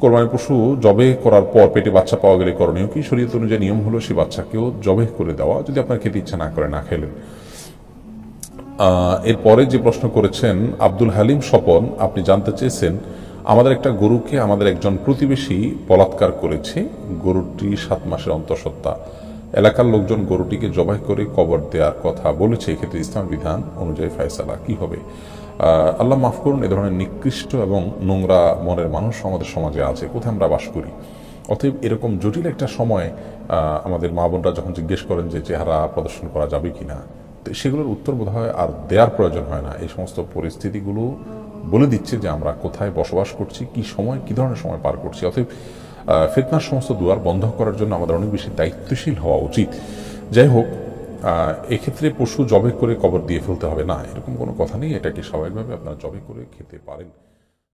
কোরবানি পশু জবে করার পর পেটে বাচ্চা পাওয়া গেলে করণীয় কি শরীয়ত অনুযায়ী নিয়ম হলো সে বাচ্চাকেও জবে করে দেওয়া যদি আপনার খেতে ইচ্ছা না করে না খেলেন এরপরে যে প্রশ্ন করেছেন আব্দুল হালিম স্বপন আপনি জানতে চেয়েছেন আমাদের একটা গরুকে আমাদের একজন প্রতিবেশী বলাৎকার করেছে গরুটি সাত মাসের অন্তঃসত্ত্বা এলাকার লোকজন গরুটিকে জবাই করে কবর দেওয়ার কথা বলেছে এক্ষেত্রে ইসলাম বিধান অনুযায়ী ফায়সালা কি হবে আল্লাহ মাফ করুন এ ধরনের নিকৃষ্ট এবং নোংরা মনের মানুষ আমাদের সমাজে আছে কোথায় আমরা বাস করি অতএব এরকম জটিল একটা সময় আমাদের মা বোনরা যখন জিজ্ঞেস করেন যে চেহারা প্রদর্শন করা যাবে কি না তো সেগুলোর উত্তর বোধ হয় আর দেওয়ার প্রয়োজন হয় না এই সমস্ত পরিস্থিতিগুলো বলে দিচ্ছে যে আমরা কোথায় বসবাস করছি কি সময় কি ধরনের সময় পার করছি অতএব ফেতনার সমস্ত দুয়ার বন্ধ করার জন্য আমাদের অনেক বেশি দায়িত্বশীল হওয়া উচিত যাই হোক এক্ষেত্রে পশু জবে করে কবর দিয়ে ফেলতে হবে না এরকম কোনো কথা নেই এটাকে স্বাভাবিকভাবে আপনারা জবে করে খেতে পারেন